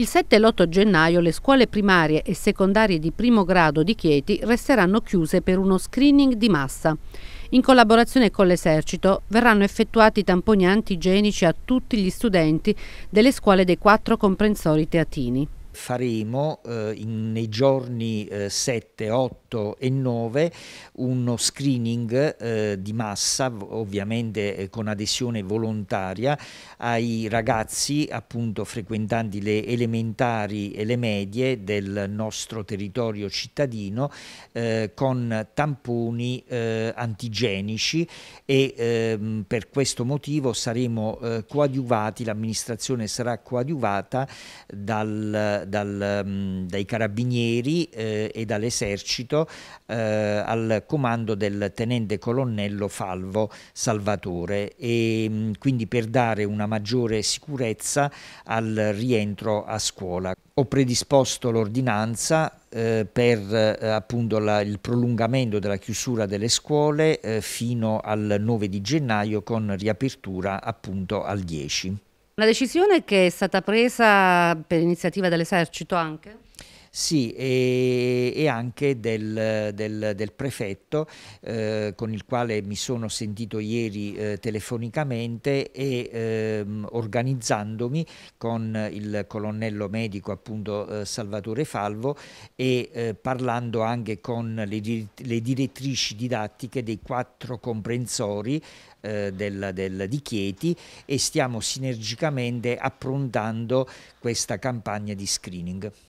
Il 7 e l'8 gennaio le scuole primarie e secondarie di primo grado di Chieti resteranno chiuse per uno screening di massa. In collaborazione con l'esercito verranno effettuati tamponi antigenici a tutti gli studenti delle scuole dei quattro comprensori teatini faremo eh, in, nei giorni eh, 7, 8 e 9 uno screening eh, di massa, ovviamente eh, con adesione volontaria, ai ragazzi appunto frequentanti le elementari e le medie del nostro territorio cittadino eh, con tamponi eh, antigenici e ehm, per questo motivo saremo coadiuvati, l'amministrazione sarà coadiuvata dal dal, mm, dai carabinieri eh, e dall'esercito eh, al comando del tenente colonnello Falvo Salvatore e mm, quindi per dare una maggiore sicurezza al rientro a scuola. Ho predisposto l'ordinanza eh, per eh, appunto la, il prolungamento della chiusura delle scuole eh, fino al 9 di gennaio con riapertura appunto al 10. Una decisione che è stata presa per iniziativa dell'esercito anche? Sì, e, e anche del, del, del prefetto eh, con il quale mi sono sentito ieri eh, telefonicamente e ehm, organizzandomi con il colonnello medico appunto eh, Salvatore Falvo e eh, parlando anche con le, le direttrici didattiche dei quattro comprensori eh, del, del, di Chieti e stiamo sinergicamente approntando questa campagna di screening.